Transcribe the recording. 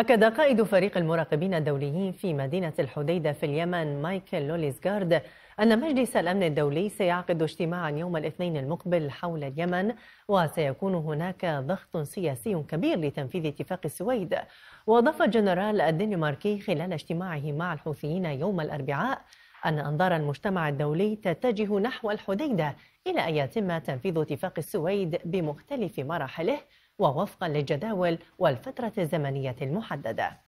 أكد قائد فريق المراقبين الدوليين في مدينة الحديدة في اليمن مايكل لوليزغارد أن مجلس الأمن الدولي سيعقد اجتماعا يوم الاثنين المقبل حول اليمن وسيكون هناك ضغط سياسي كبير لتنفيذ اتفاق السويد وأضاف الجنرال الدنماركي خلال اجتماعه مع الحوثيين يوم الأربعاء أن أنظار المجتمع الدولي تتجه نحو الحديدة إلى أن يتم تنفيذ اتفاق السويد بمختلف مراحله ووفقا للجداول والفترة الزمنية المحددة